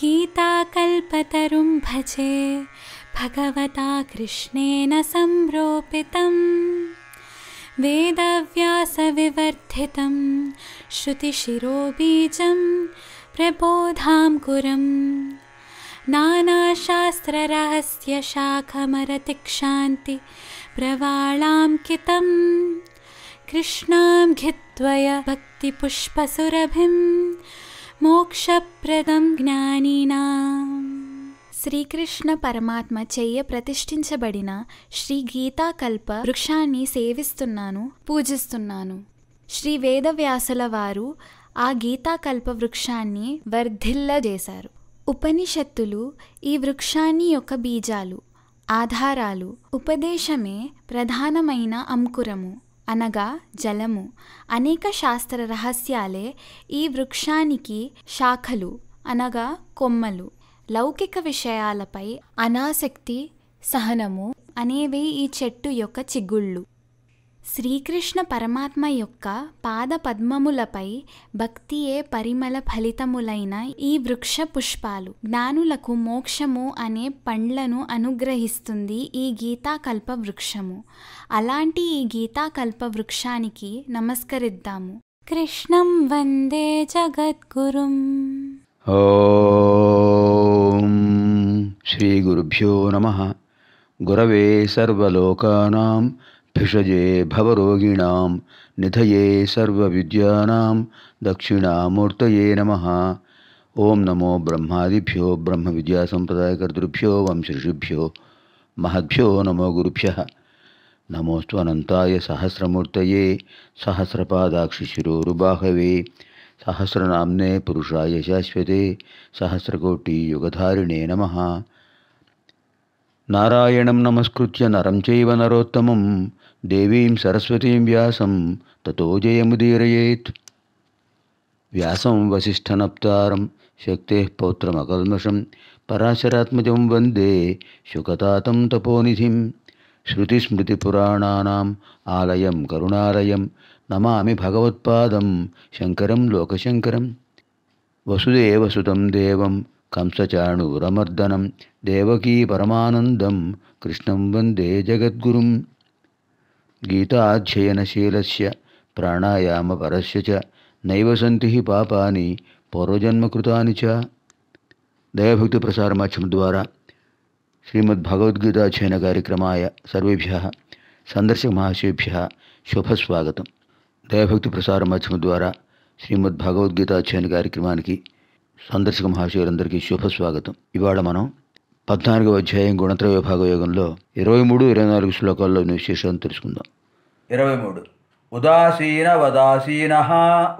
गीता भजे भगवता कृष्णेन संरोपितम् वेदव्यासविवर्धितं श्रुतिशिरो बीजं प्रबोधां प्रवालां नानाशास्त्ररहस्यशाखमरतिक्षान्तिप्रवालाङ्कितं कृष्णां घित्वय भक्तिपुष्पसुरभिम् మోక్షప్రదం జ్ఞానినా శ్రీకృష్ణ పరమాత్మ చెయ్య ప్రతిష్ఠించబడిన శ్రీ గీతాకల్ప వృక్షాన్ని సేవిస్తున్నాను పూజిస్తున్నాను శ్రీ వేదవ్యాసుల వారు ఆ గీతాకల్ప వృక్షాన్ని వర్ధిల్ల చేశారు ఉపనిషత్తులు ఈ వృక్షాన్ని యొక్క బీజాలు ఆధారాలు ఉపదేశమే ప్రధానమైన అంకురము అనగా జలము అనేక శాస్త్ర రహస్యాలే ఈ వృక్షానికి శాఖలు అనగా కొమ్మలు లౌకిక విషయాలపై అనాసక్తి సహనము అనేవి ఈ చెట్టు యొక్క చిగుళ్ళు శ్రీకృష్ణ పరమాత్మ యొక్క పాద పద్మములపై భక్తియే పరిమళ ఫలితములైన ఈ వృక్ష పుష్పాలు జ్ఞానులకు మోక్షము అనే పండ్లను అనుగ్రహిస్తుంది ఈ గీతాకల్ప వృక్షము అలాంటి ఈ గీతాకల్ప వృక్షానికి నమస్కరిద్దాము కృష్ణం వందే జగద్గురుం శ్రీ గురుభ్యో నమ గురవే సర్వలోకానాం भिषजे भवरोगिणां निधये सर्वविद्यानां दक्षिणामूर्तये नमः ओम नमो ब्रह्मादिभ्यो ब्रह्म विद्या संप्रदायकर्तृभ्यो वंशऋषिभ्यो महद्भ्यो नमो गुरुभ्य नमोस्वनताय सहस्रमूर्त सहस्रपादाक्षिशिरोरुबाहवे सहस्रनाम्ने पुरुषाय शाश्वते सहस्रकोटियुगधारिणे नम नारायण नमस्कृत नरम चैव దేవీం సరస్వతీం వ్యాసం తతో జయముదీరయేత్ వ్యాసం వసిష్ఠనప్తారం శక్తే పౌత్రమకల్మషం పరాశరాత్మజం వందే శుకతాతం తపోనిధిం శృతిస్మృతిపురాణానాం ఆలయం కరుణాలయం నమామి భగవత్పాదం శంకరం లోకశంకరం వసుదేవసుతం దేవం కంసచాణూరమర్దనం దేవకీ పరమానందం కృష్ణం వందే జగద్గురుం గీతాధ్యయనశీలస్య ప్రాణాయామపరస్య నైవ సంతి పాపాని పూర్వజన్మకృతాని చ దయాభక్తి ప్రసార మాధ్యమం ద్వారా శ్రీమద్భగవద్గీతాధ్యయన కార్యక్రమాయ సర్వేభ్య సందర్శక మహాశేభ్య శుభస్వాగతం దయాభక్తి ప్రసార మాధ్యమం ద్వారా శ్రీమద్భగవద్గీతాధ్యయన కార్యక్రమానికి సందర్శక మహాశయులందరికీ శుభస్వాగతం ఇవాళ మనం పద్నాలుగవ అధ్యాయం గుణత్ర విభాగ యోగంలో ఇరవై మూడు ఇరవై నాలుగు శ్లోకాల్లోని విశేషాలను తెలుసుకుందాం ఇరవై మూడు ఉదాసీన వదాసీన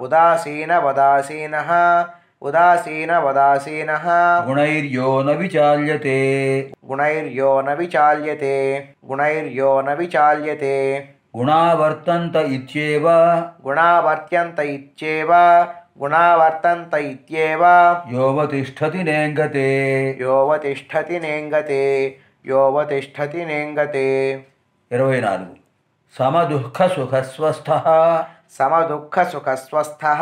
ఉదాసీన వదాసీన ఉదాసీన వదాసీన గుణైర్యోన విచాల్యతే గుణైర్యోన విచాల్యతే గుణైర్యోన విచాల్యతే గుణావర్తంత ఇచ్చేవ గుణావర్త్యంత ఇచ్చేవ గుణావర్తంత ఇత్యేవ యోవతిష్ఠతి నేంగతే యోవతిష్ఠతి నేంగతే యోవతిష్ఠతి నేంగతే ఇరవై నాలుగు समदुःख समदुःख समदुःख समदुःखसुखस्वस्थः समदुःखसुखस्वस्थः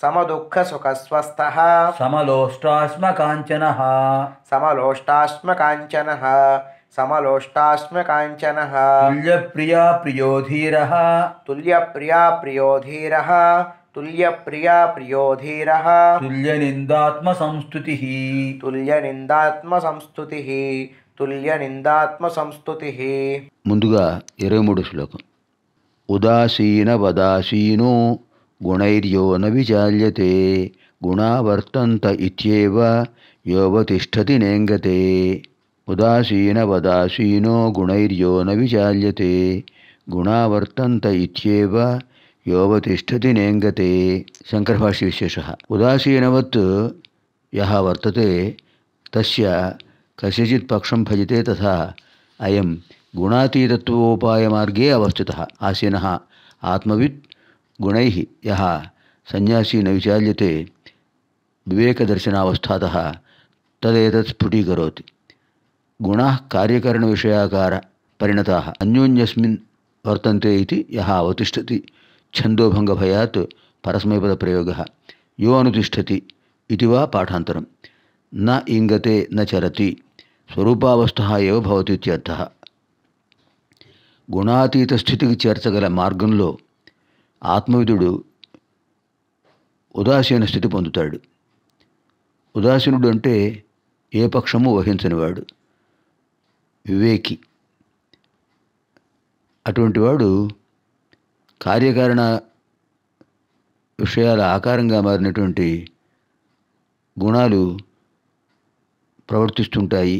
समदुःखसुखस्वस्थः समलोष्टास्मकाञ्चनः समलोष्टास्मकाञ्चनः समलोष्टास्मकाञ्चनः तुल्यप्रिया प्रियो धीरः तुल्यप्रिया प्रियो धीरः तुल्यप्रिया प्रियो धीरः तुल्यनिन्दात्मसंस्तुतिः तुल्यनिन्दात्मसंस्तुतिः తుల్య నిందాత్మ సంస్థుతి ముందుగా ఇరవై మూడు శ్లోకం ఉదాసీన వదాసీనో గుణైర్యో న గుణావర్తంత ఇత్యేవ యోవతిష్టతి నేంగతే ఉదాసీన వదాసీనో గుణైర్యో న గుణావర్తంత ఇత్యేవ యోవతిష్టతి నేంగతే శంకరభాష్య విశేష ఉదాసీనవత్ యహ వర్తతే తస్య ಕಸಿಚಿತ್ ಪಕ್ಷಂ ಭಜತೆ ತಥಾ ಅಯಂ ಗುಣಾತೀತತ್ವೋಪಾಯಮಾರ್ಗೇ ಅವಸ್ಥಿತ ಆಸೀನ ಆತ್ಮವಿತ್ ಗುಣೈ ಯಹ ಸನ್ಯಾಸಿ ನ ವಿಚಾಲ್ಯತೆ ವಿವೇಕದರ್ಶನಾವಸ್ಥಾತಃ ತದೇತತ್ ಸ್ಫುಟೀಕರೋತಿ ಗುಣ ಕಾರ್ಯಕರಣವಿಷಯಾಕಾರ ಪರಿಣತ ಅನ್ಯೋನ್ಯಸ್ಮಿನ್ ವರ್ತಂತೆ ಇತಿ ಯಹ ಅವತಿಷ್ಠತಿ ಛಂದೋಭಂಗಭಯಾತ್ ಪರಸ್ಮೈಪದ ಪ್ರಯೋಗ ಯೋ ಅನುತಿಷ್ಠತಿ ಇತಿ ಪಾಠಾಂತರಂ న ఇంగతే న చరతి స్వరూపావస్థ ఏవ భవతిత్యర్థ గుణాతీత స్థితికి చేర్చగల మార్గంలో ఆత్మవిధుడు ఉదాసీన స్థితి పొందుతాడు ఉదాసీనుడు అంటే ఏ పక్షము వహించనివాడు వివేకి అటువంటి వాడు కార్యకారణ విషయాల ఆకారంగా మారినటువంటి గుణాలు ప్రవర్తిస్తుంటాయి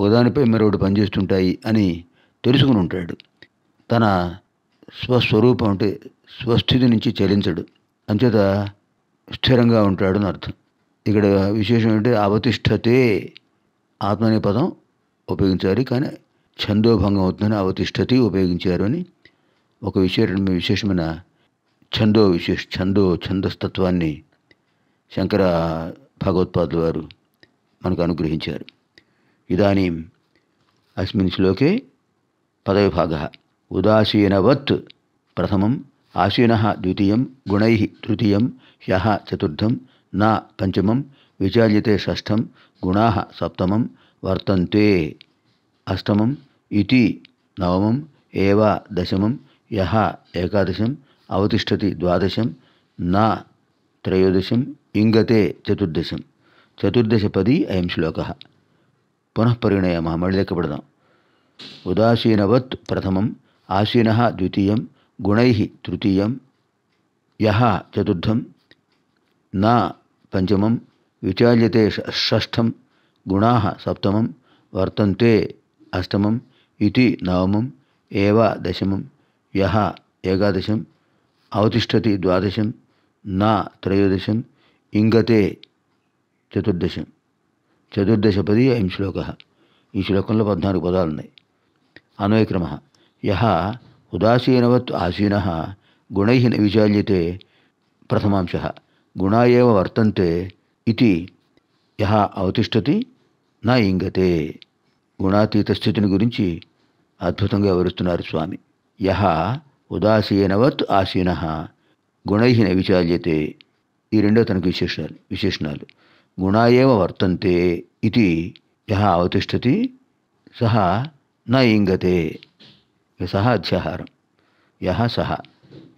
ఒకదానిపై మరొకటి పనిచేస్తుంటాయి అని తెలుసుకుని ఉంటాడు తన స్వస్వరూపం అంటే స్వస్థితి నుంచి చలించడు అంచేత స్థిరంగా ఉంటాడు అని అర్థం ఇక్కడ విశేషం ఏంటంటే అవతిష్టతే ఆత్మ అనే పదం ఉపయోగించారు కానీ ఛందోభంగం అవుతుందని అవతిష్టతి ఉపయోగించారు అని ఒక విశేషమైన విశేషమైన ఛందో విశేష ఛందో ఛందస్తత్వాన్ని శంకర భగవత్పాద్ వారు మనకు అనుగ్రహించారు ఇదానీ అస్మిన్ శ్లోకే పదవిభాగ ఉదాసీనవత్ ప్రథమం ఆసీన ద్వితీయం గుణై తృతీయం హ్యహ చతుర్థం నా పంచమం విచాల్యతే షష్టం గుణా సప్తమం వర్తంతే అష్టమం ఇతి నవమం ఏవ దశమం యహ ఏకాదశం అవతిష్టతి ద్వాదశం నా త్రయోదశం ఇంగతే చతుర్దశం చతుర్దశ పది అయం శ్లోక పునఃపరిణయ మళ్ళీ ఉదాసీనవత్ ప్రథమం ఆసీన ద్వితీయం గుణై తృతీయం యహ చతుర్థం నా పంచమం విచాల్యతే షష్ఠం గుణా సప్తమం వర్తంతే అష్టమం ఇది నవమం ఏవ దశమం యహ ఏకాదశం అవతిష్టతి ద్వాదశం నా త్రయోదశం ఇంగతే చతుర్దశి చతుర్దశపది అయిం శ్లోక ఈ శ్లోకంలో పద్నాలుగు పదాలు ఉన్నాయి అన్వయక్రమ యహ ఉదాసీనవత్ ఆసీన గుణై విచాల్యతే ప్రథమాంశ గుణా వర్తంతే ఇది యహ అవతిష్టతి నా ఇంగతే గుణాతీత స్థితిని గురించి అద్భుతంగా వివరిస్తున్నారు స్వామి యహ ఉదాసీనవత్ ఆసీన గుణై విచాల్యతే ఈ రెండో తనకు విశేషాలు విశేషణాలు గుణా ఏవ వర్తంతే ఇది యహ అవతిష్టతి సహ నయింగతే సహ అధ్యాహారం యహ సహ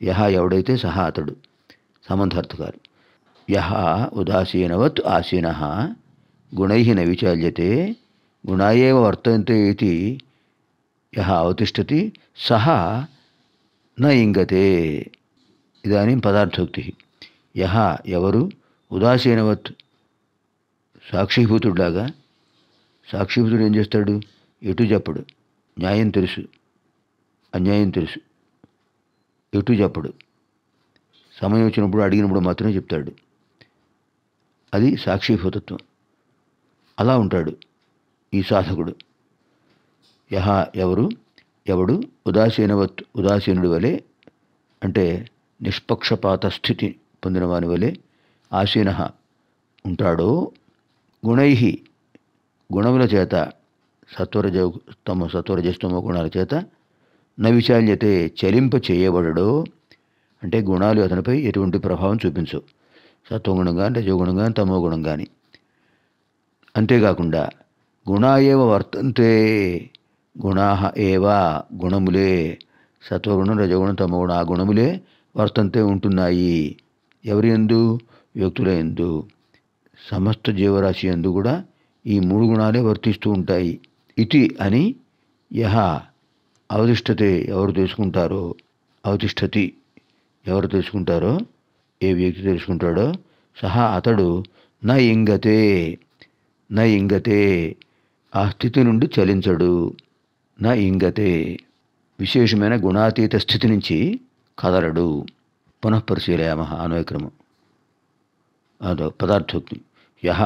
యహ ఎవడైతే సహ అతడు సంబంధార్థకారు యహ ఉదాసీనవత్ ఆసీన గుణై న నవిచాల్యతే గుణాయేవ వర్తంతే ఇది యహ అవతిష్టతి సహ నయింగతే ఇంగతే ఇదానీ పదార్థోక్తి యహ ఎవరు ఉదాసీనవత్ సాక్షిభూతుడులాగా సాక్షిభూతుడు ఏం చేస్తాడు ఎటు చెప్పడు న్యాయం తెలుసు అన్యాయం తెలుసు ఎటు చెప్పడు సమయం వచ్చినప్పుడు అడిగినప్పుడు మాత్రమే చెప్తాడు అది సాక్షిభూతత్వం అలా ఉంటాడు ఈ సాధకుడు యహ ఎవరు ఎవడు ఉదాసీనవత్ ఉదాసీనుడి వలె అంటే నిష్పక్షపాత స్థితి పొందిన వాని వలె ఆసీన ఉంటాడో గుణై గుణముల చేత సత్వరజ తమ సత్వరజస్తమ గుణాల చేత నవిచాల్యతే చలింప చేయబడడో అంటే గుణాలు అతనిపై ఎటువంటి ప్రభావం చూపించు సత్వగుణం కానీ రజోగుణం కానీ తమో గుణం కానీ అంతేకాకుండా గుణ ఏవ వర్తంతే గుణా ఏవా గుణములే సత్వగుణం రజగుణం తమగుణం ఆ గుణములే వర్తంతే ఉంటున్నాయి ఎవరి ఎందు వ్యక్తుల ఎందు సమస్త జీవరాశి ఎందు కూడా ఈ మూడు గుణాలే వర్తిస్తూ ఉంటాయి ఇతి అని యహ అవతిష్టతే ఎవరు తెలుసుకుంటారో అవతిష్టతి ఎవరు తెలుసుకుంటారో ఏ వ్యక్తి తెలుసుకుంటాడో సహా అతడు నా ఇంగతే నా ఇంగతే ఆ స్థితి నుండి చలించడు నా ఇంగతే విశేషమైన గుణాతీత స్థితి నుంచి కదలడు పునఃపరిశీలయామ అన్వయక్రమం అదో పదార్థోక్తి యహ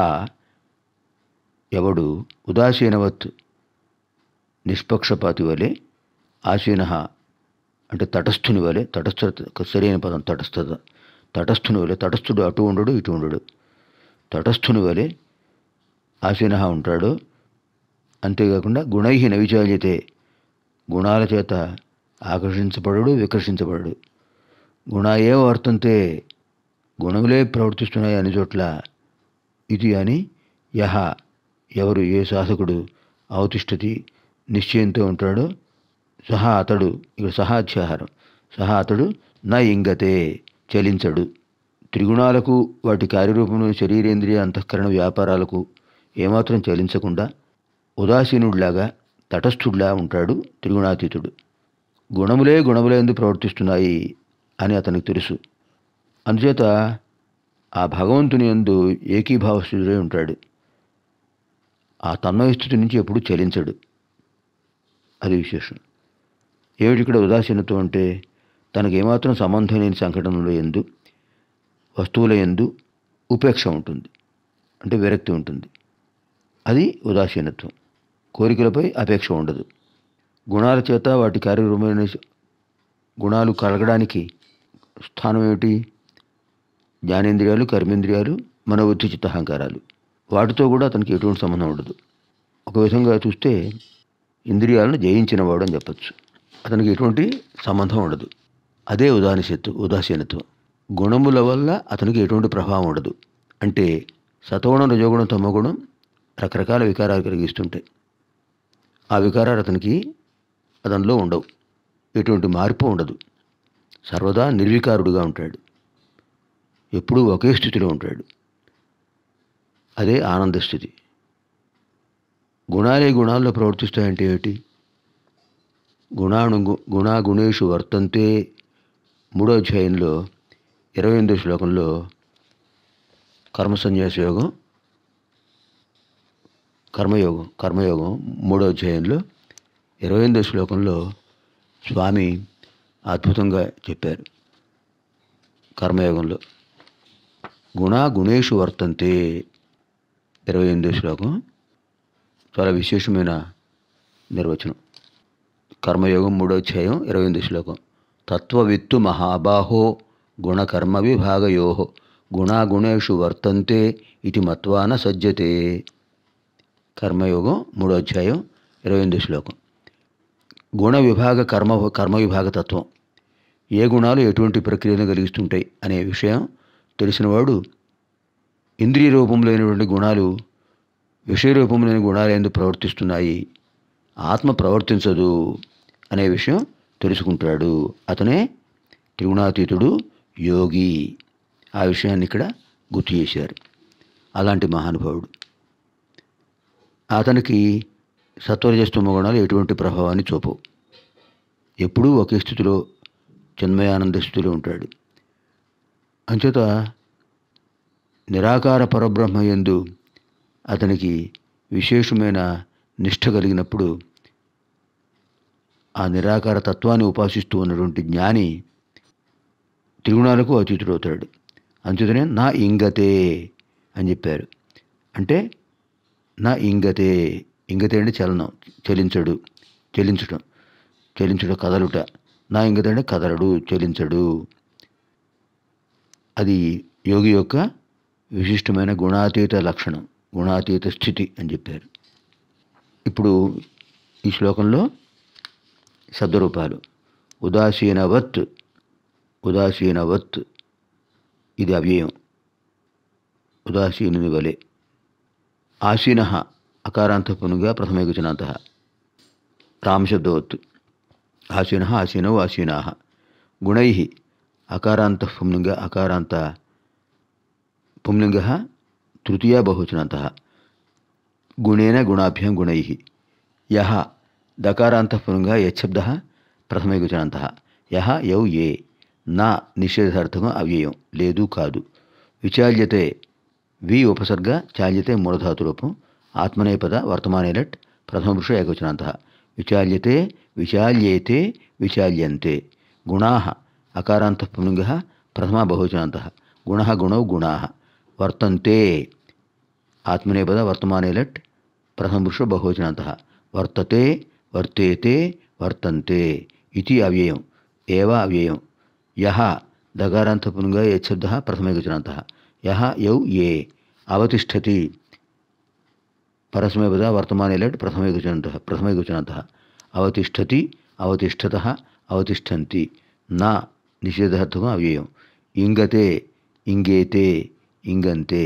ఎవడు ఉదాసీనవత్ నిష్పక్షపాతి వలె ఆసీన అంటే తటస్థుని వలె తటస్థ సరైన పదం తటస్థత తటస్థుని వలె తటస్థుడు అటు ఉండడు ఇటు ఉండడు తటస్థుని వలె ఆసీన ఉంటాడు అంతేకాకుండా గుణై నవిచాల్యతే గుణాల చేత ఆకర్షించబడడు వికర్షించబడడు గుణ ఏ వర్తంతే గుణములే ప్రవర్తిస్తున్నాయి అన్ని చోట్ల ఇది అని యహ ఎవరు ఏ శాసకుడు అవతిష్టతి నిశ్చయంతో ఉంటాడో సహా అతడు ఇక్కడ సహాధ్యాహారం సహా అతడు నా ఇంగతే చలించడు త్రిగుణాలకు వాటి కార్యరూపంలో శరీరేంద్రియ అంతఃకరణ వ్యాపారాలకు ఏమాత్రం చలించకుండా ఉదాసీనుడిలాగా తటస్థుడిలా ఉంటాడు త్రిగుణాతీతుడు గుణములే గుణములే ఎందు ప్రవర్తిస్తున్నాయి అని అతనికి తెలుసు అందుచేత ఆ భగవంతుని ఎందు ఏకీభావస్థుడై ఉంటాడు ఆ తన్మయస్థుతి నుంచి ఎప్పుడూ చలించడు అది విశేషం ఏమిటి ఇక్కడ ఉదాసీనత అంటే తనకు ఏమాత్రం సంబంధం లేని సంఘటనలు ఎందు వస్తువుల ఎందు ఉపేక్ష ఉంటుంది అంటే విరక్తి ఉంటుంది అది ఉదాసీనత్వం కోరికలపై అపేక్ష ఉండదు గుణాల చేత వాటి కార్యక్రమమైన గుణాలు కలగడానికి స్థానం ఏమిటి జ్ఞానేంద్రియాలు కర్మేంద్రియాలు చిత్త చిత్తహంకారాలు వాటితో కూడా అతనికి ఎటువంటి సంబంధం ఉండదు ఒక విధంగా చూస్తే ఇంద్రియాలను జయించినవాడు అని చెప్పచ్చు అతనికి ఎటువంటి సంబంధం ఉండదు అదే ఉదాహరణశత్వం ఉదాసీనత్వం గుణముల వల్ల అతనికి ఎటువంటి ప్రభావం ఉండదు అంటే సతగుణం రజోగుణం తమగుణం రకరకాల వికారాలు కలిగిస్తుంటాయి ఆ వికారాలు అతనికి అతనిలో ఉండవు ఎటువంటి మార్పు ఉండదు సర్వదా నిర్వికారుడుగా ఉంటాడు ఎప్పుడూ ఒకే స్థితిలో ఉంటాడు అదే ఆనంద స్థితి గుణాలే గుణాల్లో ప్రవర్తిస్తాయంటే ఏమిటి గుణాను గుణాగుణేషు వర్తంతే మూడో అధ్యాయంలో ఇరవై ఎనిమిదో శ్లోకంలో కర్మ సన్యాస యోగం కర్మయోగం కర్మయోగం మూడో అధ్యాయంలో ఇరవై ఎనిమిదో శ్లోకంలో స్వామి అద్భుతంగా చెప్పారు కర్మయోగంలో గుణాగుణేషు వర్తంతే ఇరవై ఎనిమిదో శ్లోకం చాలా విశేషమైన నిర్వచనం కర్మయోగం మూడో అధ్యాయం ఇరవై ఎనిమిది శ్లోకం తత్వవిత్తు మహాబాహో గుణకర్మ విభాగయో గుణాగుణేషు వర్తంతే ఇది మత్వాన సజ్జతే కర్మయోగం మూడో అధ్యాయం ఇరవై ఎనిమిది శ్లోకం గుణ విభాగ కర్మ కర్మ విభాగ తత్వం ఏ గుణాలు ఎటువంటి ప్రక్రియను కలిగిస్తుంటాయి అనే విషయం తెలిసినవాడు ఇంద్రియ రూపంలోనటువంటి గుణాలు విషయ రూపంలోని గుణాలు ఎందుకు ప్రవర్తిస్తున్నాయి ఆత్మ ప్రవర్తించదు అనే విషయం తెలుసుకుంటాడు అతనే త్రిగుణాతీతుడు యోగి ఆ విషయాన్ని ఇక్కడ గుర్తు చేశారు అలాంటి మహానుభావుడు అతనికి సత్వరజస్తుమ గుణాలు ఎటువంటి ప్రభావాన్ని చూపవు ఎప్పుడూ ఒకే స్థితిలో చిన్మయానంద స్థితిలో ఉంటాడు అంచేత నిరాకార పరబ్రహ్మ ఎందు అతనికి విశేషమైన నిష్ఠ కలిగినప్పుడు ఆ నిరాకార తత్వాన్ని ఉపాసిస్తూ ఉన్నటువంటి జ్ఞాని త్రిగుణాలకు అతీతుడవుతాడు అంచేతనే నా ఇంగతే అని చెప్పారు అంటే నా ఇంగతే ఇంగతే అంటే చలనం చలించడు చలించడం చలించడం కదలుట నా ఇంగతే అంటే కదలడు చలించడు అది యోగి యొక్క విశిష్టమైన గుణాతీత లక్షణం గుణాతీత స్థితి అని చెప్పారు ఇప్పుడు ఈ శ్లోకంలో శబ్దరూపాలు ఉదాసీనవత్ ఉదాసీనవత్ ఇది అవ్యయం ఉదాసీనుని వలె ఆసీన అకారాంతపునుగా ప్రథమేగుచినంత రామశబ్దవత్ ఆసీన ఆసీనౌ ఆసీనా గుణై అకారాంత పుంలింగ అకారాంత పుంలింగ తృతీయ బహుచనంత గుణేన గుణాభ్యం గుణై యహ దకారాంత పుంలింగ యశబ్ద ప్రథమైవచనంత యహ యౌ ఏ నా నిషేధార్థము అవ్యయం లేదు కాదు విచాల్యతే వి ఉపసర్గ చాల్యతే మూలధాతు రూపం ఆత్మనేపద వర్తమానే లట్ ప్రథమ పురుష ఏకవచనంత విచాల్యతే విచాల్యేతే విచాల్యంతే గుణా अकारात अकारान्तः प्रथमा बहुवचनान्तः गुण गुण गुणाः वर्तन्ते आत्मनेपद वर्तमान लट् प्रथम प्रथमपुरुष बहुवचनान्तः वर्तते वर्तेते वर्तन्ते इति अव्ययम् एव अव्ययं यः दकारान्तपुलिङ्ग प्रथम प्रथमैकवचनान्तः यः यौ ये अवतिष्ठति परस्मैपद वर्तमान लट् प्रथम गचन प्रथम प्रथमैकवचनान्तः अवतिषति अवतिषत अवतिषंती न నిషేధార్థము అవ్యయం ఇంగతే ఇంగేతే ఇంగంతే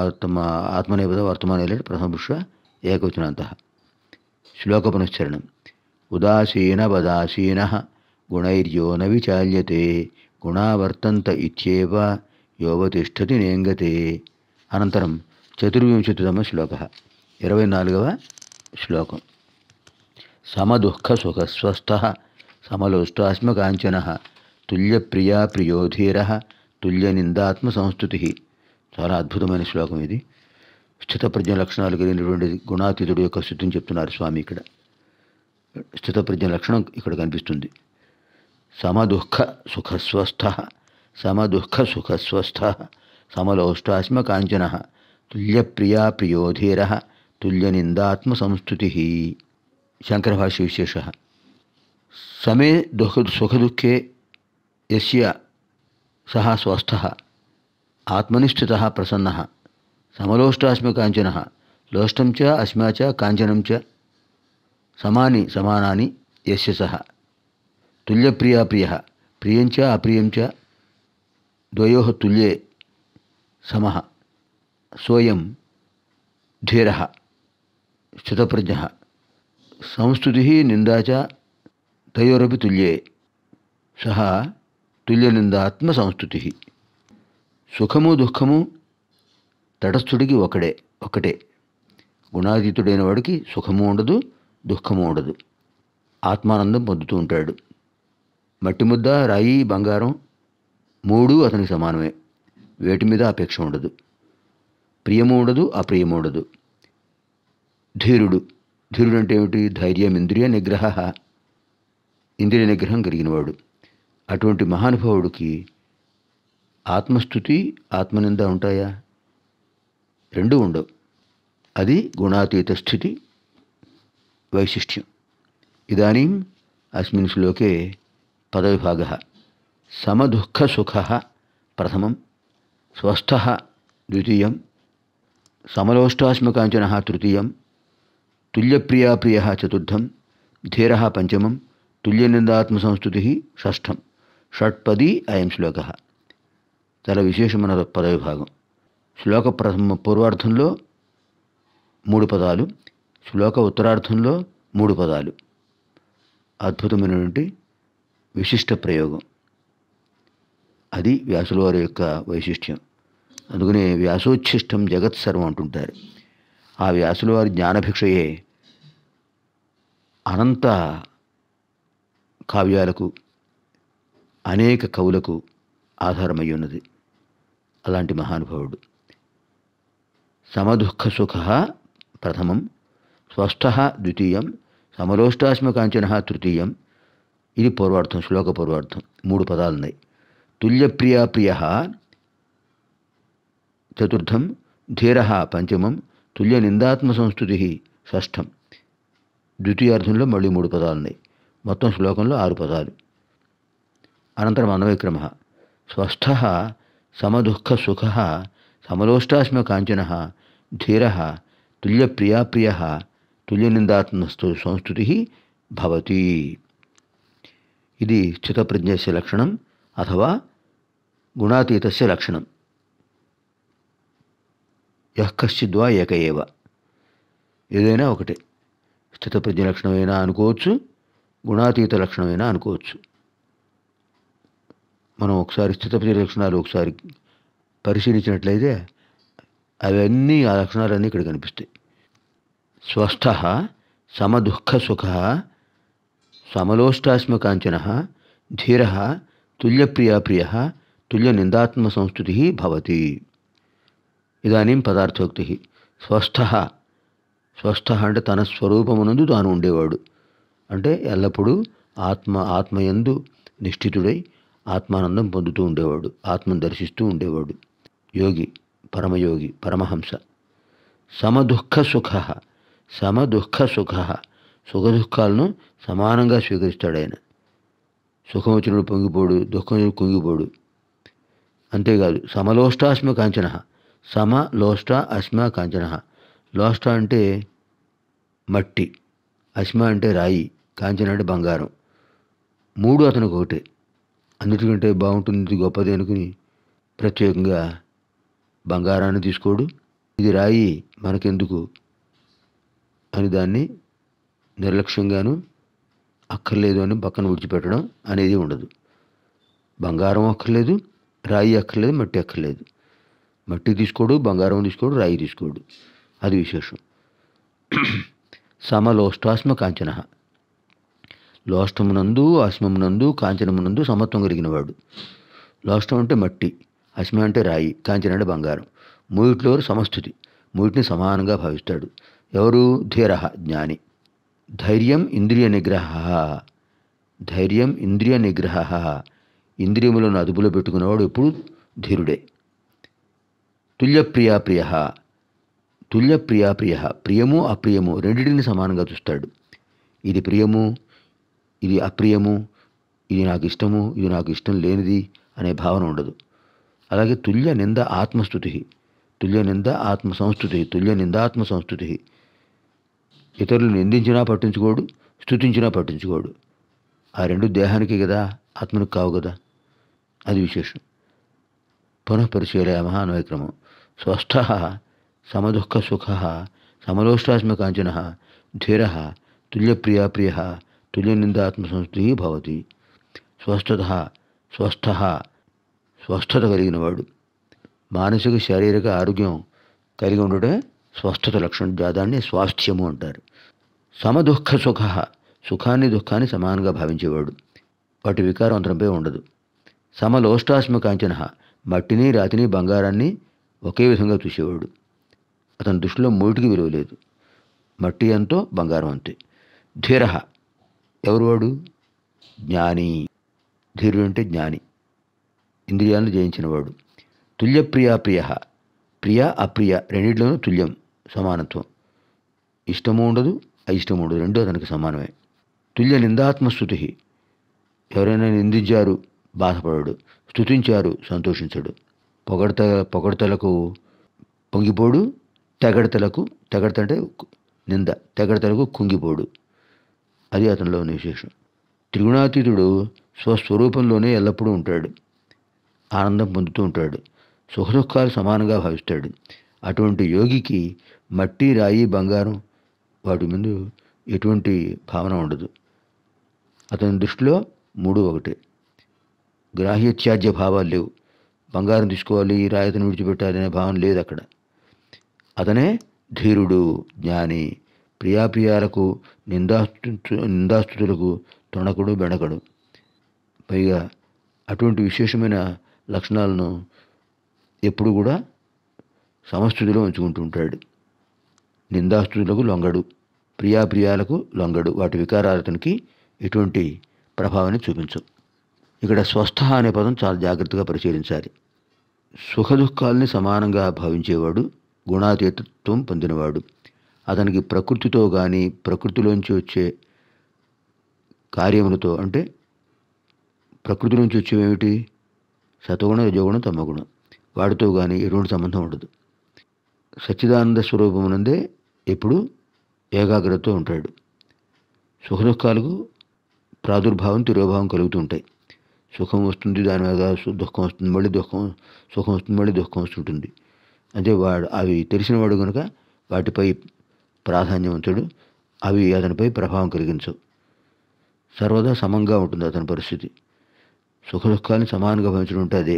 ఆత్మ ఆత్మనేపద వర్తమానే ప్రథమపురుష ఏకవచనాంత శ్లోకపునశ్చరణం ఉదాసీన పదాసీన గుణైర్యో న విచాల్యతే గుణావర్తంత ఇచ్చేవ యోవతిష్టతి నేంగతే అనంతరం చతుర్వింశతితమ శ్లోక ఇరవై నాలుగవ శ్లోకం సమదుఃఖసుఖస్వస్థ సమలోష్టాశ్మకాంచన తుల్యప్రియా ప్రియోధీర తుల్య నిందాత్మ సంస్థుతి చాలా అద్భుతమైన శ్లోకం ఇది స్థితప్రజ్ఞ లక్షణాలు కలిగినటువంటి గుణాతీతుడు యొక్క స్థితిని చెప్తున్నారు స్వామి ఇక్కడ స్థితప్రజ్ఞ లక్షణం ఇక్కడ కనిపిస్తుంది సమదుఃఖ సుఖస్వస్థ సమదుఃఖ సుఖస్వస్థ సమలోష్టాశ్మ కాంచన తుల్యప్రియా ప్రియోధీర తుల్యనిందాత్మ సంస్థుతి శంకరభాష్య విశేష समे दुख सुख दुखे सः स्वस्थः आत्मनिष्ठितः प्रसन्नः समलोष्टाश्म कांचन लोष्ट च अस्मा च काञ्चनं चमानी सामना समानानि सह सः तुल्यप्रिया प्रिय प्रियं च अप्रियं च द्वयोः तुल्ये समः स्वयं धीरः स्थितप्रज्ञः संस्तुतिः निन्दा తయోరపి తుల్యే సహా తుల్యనిందాత్మ సంస్థుతి సుఖము దుఃఖము తటస్థుడికి ఒకడే ఒకటే గుణాతీతుడైన వాడికి సుఖము ఉండదు దుఃఖము ఉండదు ఆత్మానందం పొందుతూ ఉంటాడు మట్టి ముద్ద రాయి బంగారం మూడు అతనికి సమానమే వేటి మీద అపేక్ష ఉండదు ప్రియము ఉండదు అప్రియము ఉండదు ధీరుడు ధీరుడు అంటే ఏమిటి ధైర్యం ఇంద్రియ నిగ్రహ ఇంద్రియ నిగ్రహం కలిగినవాడు అటువంటి మహానుభావుడికి ఆత్మస్థుతి ఆత్మనింద ఉంటాయా రెండూ ఉండవు అది గుణాతీత స్థితి వైశిష్ట్యం ఇదనీ అస్మిన్ శ్లోకే పదవిభాగ సమదుఃఖసుఖ ప్రథమం స్వస్థ ద్వితీయం సమలోష్టాశ్మకాంచన తృతీయం తుల్యప్రియాప్రియ చతుర్థం ధీర పంచమం సంస్థుతి షష్ఠం షట్పది అయం శ్లోక చాలా విశేషమైన పదవిభాగం శ్లోక ప్రథమ పూర్వార్థంలో మూడు పదాలు శ్లోక ఉత్తరార్థంలో మూడు పదాలు అద్భుతమైనటువంటి విశిష్ట ప్రయోగం అది వ్యాసుల వారి యొక్క వైశిష్ట్యం అందుకనే వ్యాసోచ్ఛిష్టం జగత్ సర్వం అంటుంటారు ఆ వ్యాసుల వారి జ్ఞానభిక్షయే అనంత కావ్యాలకు అనేక కవులకు ఆధారమై ఉన్నది అలాంటి మహానుభావుడు సమదుఃఖ సుఖ ప్రథమం స్వస్థ ద్వితీయం కాంచన తృతీయం ఇది పూర్వార్థం శ్లోక పూర్వార్థం మూడు పదాలున్నాయి తుల్యప్రియా ప్రియ చతుర్థం ధీర పంచమం తుల్య నిందాత్మ సంస్థుతి షష్ఠం ద్వితీయార్థంలో మళ్ళీ మూడు ఉన్నాయి మొత్తం శ్లోకంలో ఆరు పదాలు అనంతరం అన్వయక్రమ స్వస్థ సమదుఃఖ సుఖ సమలోష్టాశ్మ కాంచన ధీర తుల్యప్రియాప్రియ తుల్యనిందాత్మస్తు సంస్థుతి భవతి ఇది స్థితప్రజ్ఞస్య లక్షణం అథవా గుణాతీతస్య లక్షణం యహ్ కశ్చిద్వా ఏక ఏదైనా ఒకటే స్థితప్రజ్ఞ లక్షణమైనా అనుకోవచ్చు గుణాతీత లక్షణమైనా అనుకోవచ్చు మనం ఒకసారి స్థితపతి లక్షణాలు ఒకసారి పరిశీలించినట్లయితే అవన్నీ ఆ లక్షణాలన్నీ ఇక్కడ కనిపిస్తాయి స్వస్థ సమదుఃఖ సుఖ సమలోష్టాశ్మకాంచన ధీర తుల్యప్రియాప్రియ నిందాత్మ సంస్థుతి భవతి ఇదానీం పదార్థోక్తి స్వస్థ స్వస్థ అంటే తన స్వరూపమునందు తాను ఉండేవాడు అంటే ఎల్లప్పుడూ ఆత్మ ఆత్మయందు నిష్ఠితుడై ఆత్మానందం పొందుతూ ఉండేవాడు ఆత్మను దర్శిస్తూ ఉండేవాడు యోగి పరమయోగి పరమహంస సమదుఃఖ సుఖ సమదుఃఖ సుఖ సుఖదుఖాలను సమానంగా స్వీకరిస్తాడు ఆయన సుఖం వచ్చినప్పుడు పొంగిపోడు దుఃఖం కుంగిపోడు అంతేకాదు సమలోష్టాశ్మ కాంచన సమ లోష్ట అశ్మ కాంచన లోష్ట అంటే మట్టి అశ్మ అంటే రాయి కాంచినాడు బంగారం మూడు అతనికి ఒకటే అన్నిటికంటే బాగుంటుంది గొప్పది అనుకుని ప్రత్యేకంగా బంగారాన్ని తీసుకోడు ఇది రాయి మనకెందుకు అని దాన్ని నిర్లక్ష్యంగాను అక్కర్లేదు అని పక్కన విడిచిపెట్టడం అనేది ఉండదు బంగారం అక్కర్లేదు రాయి అక్కర్లేదు మట్టి అక్కర్లేదు మట్టి తీసుకోడు బంగారం తీసుకోడు రాయి తీసుకోడు అది విశేషం సమలోష్టాస్మ కాంచన లోష్టమునందు అశ్మమునందు కాంచనమునందు సమత్వం కలిగినవాడు లోష్టం అంటే మట్టి అశ్మం అంటే రాయి కాంచన అంటే బంగారం మూయిట్లో సమస్థుతి మూటిని సమానంగా భావిస్తాడు ఎవరు ధీర జ్ఞాని ధైర్యం ఇంద్రియ నిగ్రహ ధైర్యం ఇంద్రియ నిగ్రహ ఇంద్రియములను అదుపులో పెట్టుకున్నవాడు ఎప్పుడు ధీరుడే ప్రియ తుల్యప్రియాప్రియ ప్రియ ప్రియము అప్రియము రెండింటిని సమానంగా చూస్తాడు ఇది ప్రియము ఇది అప్రియము ఇది నాకు ఇష్టము ఇది నాకు ఇష్టం లేనిది అనే భావన ఉండదు అలాగే తుల్య నింద ఆత్మస్థుతి తుల్య నింద ఆత్మ సంస్థుతి తుల్య నిందాత్మ సంస్థుతి ఇతరులు నిందించినా పట్టించుకోడు స్థుతించినా పట్టించుకోడు ఆ రెండు దేహానికి కదా ఆత్మనికి కావు కదా అది విశేషం పునఃపరిశీలయామ అన్వయక్రమం స్వస్థ సమదుఃఖ సుఖ సమలోష్టాస్మకాంచన ధీర తుల్యప్రియాప్రియ తుల్యనిందాత్మసంస్థి భవతి స్వస్థత స్వస్థ స్వస్థత కలిగినవాడు మానసిక శారీరక ఆరోగ్యం కలిగి ఉండటమే స్వస్థత లక్షణం జాతాన్ని స్వాస్థ్యము అంటారు సమదుఃఖ సుఖ సుఖాన్ని దుఃఖాన్ని సమానంగా భావించేవాడు వాటి వికారం అంతరంపై ఉండదు సమలోష్టాశ్మ కాంచన మట్టిని రాతిని బంగారాన్ని ఒకే విధంగా చూసేవాడు అతని దృష్టిలో మూటికి విలువ లేదు మట్టి ఎంతో బంగారం అంతే ధీర ఎవరు వాడు జ్ఞాని ధీరుడు అంటే జ్ఞాని ఇంద్రియాలను జయించినవాడు తుల్య ప్రియ ప్రియ అప్రియ రెండిట్లోనూ తుల్యం సమానత్వం ఇష్టము ఉండదు అయిష్టము ఉండదు రెండో అతనికి సమానమే తుల్య నిందాత్మస్థుతి ఎవరైనా నిందించారు బాధపడడు స్థుతించారు సంతోషించడు పొగడత పొగడతలకు పొంగిపోడు తెగడతలకు తెగడత అంటే నింద తెగడతలకు కుంగిపోడు అది అతనిలో విశేషం త్రిగుణాతీతుడు స్వస్వరూపంలోనే ఎల్లప్పుడూ ఉంటాడు ఆనందం పొందుతూ ఉంటాడు సుఖదుఖాలు సమానంగా భావిస్తాడు అటువంటి యోగికి మట్టి రాయి బంగారం వాటి ముందు ఎటువంటి భావన ఉండదు అతని దృష్టిలో మూడు ఒకటే గ్రాహ్యత్యాజ్య భావాలు లేవు బంగారం తీసుకోవాలి రాయితను విడిచిపెట్టాలి అనే భావన లేదు అక్కడ అతనే ధీరుడు జ్ఞాని ప్రియాప్రియాలకు నిందాస్తు నిందాస్తుతులకు తొణకుడు బెణకడు పైగా అటువంటి విశేషమైన లక్షణాలను ఎప్పుడు కూడా సమస్థుతిలో ఉంటాడు నిందాస్తుతులకు లొంగడు ప్రియాప్రియాలకు లొంగడు వాటి వికారాలతనికి ఎటువంటి ప్రభావాన్ని చూపించు ఇక్కడ స్వస్థ అనే పదం చాలా జాగ్రత్తగా పరిశీలించాలి సుఖదుఖాలని సమానంగా భావించేవాడు గుణాతీతత్వం పొందినవాడు అతనికి ప్రకృతితో కానీ ప్రకృతిలోంచి వచ్చే కార్యములతో అంటే ప్రకృతి నుంచి వచ్చేవేమిటి సతగుణం రజోగుణం తమగుణం వాటితో కానీ ఎటువంటి సంబంధం ఉండదు సచ్చిదానంద స్వరూపమునందే ఎప్పుడు ఏకాగ్రతతో ఉంటాడు సుఖదుఖాలకు ప్రాదుర్భావం తిరోభావం కలుగుతూ ఉంటాయి సుఖం వస్తుంది దాని మీద దుఃఖం వస్తుంది మళ్ళీ దుఃఖం సుఖం వస్తుంది మళ్ళీ దుఃఖం వస్తుంటుంది అంటే వాడు అవి తెలిసినవాడు కనుక వాటిపై ప్రాధాన్యవంతుడు అవి అతనిపై ప్రభావం కలిగించవు సర్వదా సమంగా ఉంటుంది అతని పరిస్థితి సుఖ దుఃఖాన్ని సమానంగా భవించడం ఉంటే అదే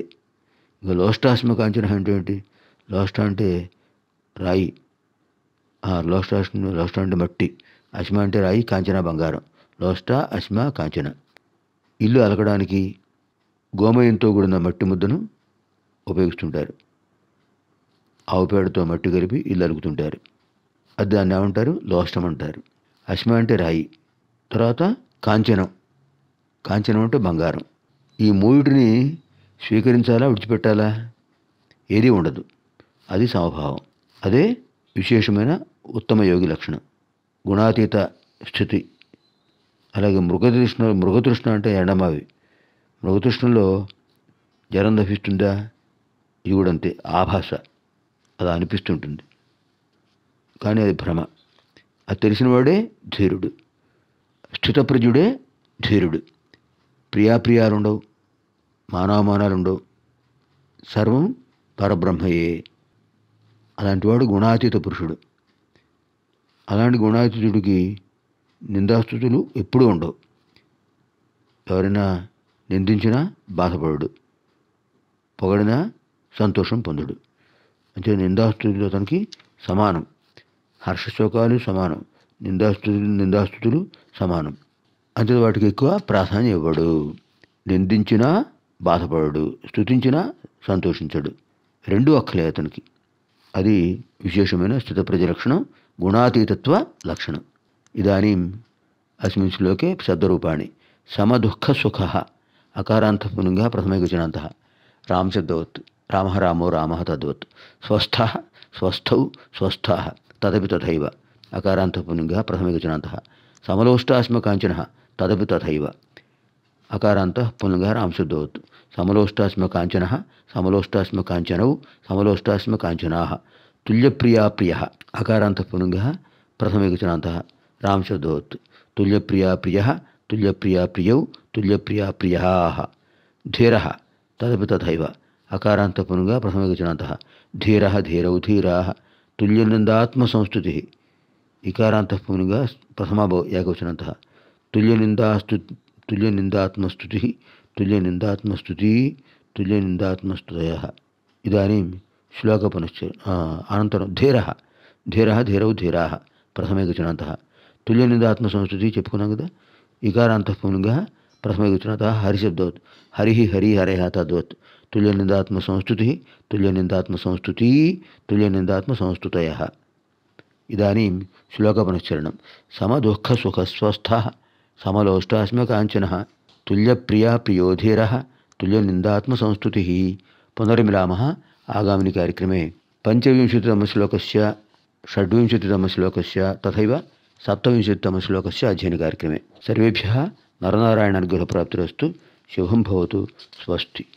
ఇంకా లోష్టాస్మిక అంచనా ఏంటి లోష్ట అంటే రాయి ఆ లోష్టాస్మి లోష్ట అంటే మట్టి అశ్మ అంటే రాయి కాంచన బంగారం లోష్ట అశ్మ కాంచన ఇల్లు అలకడానికి గోమయంతో కూడిన మట్టి ముద్దను ఉపయోగిస్తుంటారు ఆవు పేడతో మట్టి కలిపి ఇల్లు అలుకుతుంటారు అది దాన్ని ఏమంటారు లోష్టం అంటారు అశ్మ అంటే రాయి తర్వాత కాంచనం కాంచనం అంటే బంగారం ఈ మూడిని స్వీకరించాలా విడిచిపెట్టాలా ఏది ఉండదు అది సమభావం అదే విశేషమైన ఉత్తమ యోగి లక్షణం గుణాతీత స్థితి అలాగే మృగతృష్ణ మృగతృష్ణ అంటే ఎండమావి మృగతృష్ణలో జ్వరం దహిస్తుందా ఇది కూడా అంతే ఆభాష అది అనిపిస్తుంటుంది కానీ అది భ్రమ అది తెలిసినవాడే ధీరుడు స్థితప్రజుడే ధీరుడు మానవమానాలు ఉండవు సర్వం పరబ్రహ్మయే అలాంటివాడు గుణాతీత పురుషుడు అలాంటి గుణాతీతుడికి నిందాస్థుతులు ఎప్పుడూ ఉండవు ఎవరైనా నిందించినా బాధపడు పొగడినా సంతోషం పొందుడు అంటే నిందాస్తుతులు అతనికి సమానం హర్షశోకాలు సమానం నిందాస్తుతులు నిందాస్తుతులు సమానం అంతే వాటికి ఎక్కువ ప్రాధాన్యం ఇవ్వడు నిందించినా బాధపడడు స్థుతించినా సంతోషించడు రెండు అక్కలే అతనికి అది విశేషమైన స్థితప్రజ లక్షణం గుణాతీతత్వ లక్షణం ఇదానీ అస్మిన్ శ్లోకే శబ్దరూపాణి సమదుఃఖసుఖ అకారాంతపునింగ ప్రథమైకచనాంత రామశబ్దవత్ రామ రామో రామ తద్వత్ స్వస్థ స్వస్థౌ స్వస్థ तदपि तथैव अकारान्तपुलिङ्गः प्रथमगचनान्तः समलोष्टास्मकाञ्चनः तदपि तथैव अकारान्तः पुलिङ्गः रांशुद्धवत् समलोष्टास्मकाञ्चनः समलोष्टास्मकाञ्चनौ समलोष्टास्मकाञ्चनाः तुल्यप्रिया प्रियः अकारान्तपुलिङ्गः प्रथमगचनान्तः रांशुद्धवत् तुल्यप्रिया प्रियः तुल्यप्रिया प्रियौ तुल्यप्रिया प्रियाः धीरः तदपि तथैव अकारान्तपुलिङ्गः प्रथमगचनान्तः धीरः धीरौ धीराः तुल्यनिंदात्मसंस्तुति इकारांत पुनग प्रथमा याकवचनत तुल्यनिंदास्तु तुल्यनिंदात्मस्तुति तुल्यनिंदात्मस्तुति तुल्यनिंदात्मस्तुतय इदानीं श्लोकपुनश्च अनन्तरं धीरः धीरः धीरौ धीराः प्रथमैकचनतः तुल्यनिंदात्मसंस्तुति चेप्पुकुनां कदा इकारान्तः पुनगः प्रथमैकचनतः हरिशब्दवत् हरिः हरिहरः तद्वत् तुल्य निंदात्म संस्तुति तुल्य निंदात्म संस्तुति तुल्य निंदात्म संस्तुतय इदानीं श्लोकपुनश्चरणं समदुःखसुखस्वस्थः समलोष्टास्म्यकाञ्चनः तुल्यप्रिया प्रियोधीरः तुल्यनिन्दात्मसंस्तुतिः पुनर्मिलामः आगामिनि कार्यक्रमे पञ्चविंशतितमश्लोकस्य अध्ययन कार्यक्रम सर्वे नरनारायण अनुग्रह प्राप्तिरस्तु शुभं भवतु स्वस्ति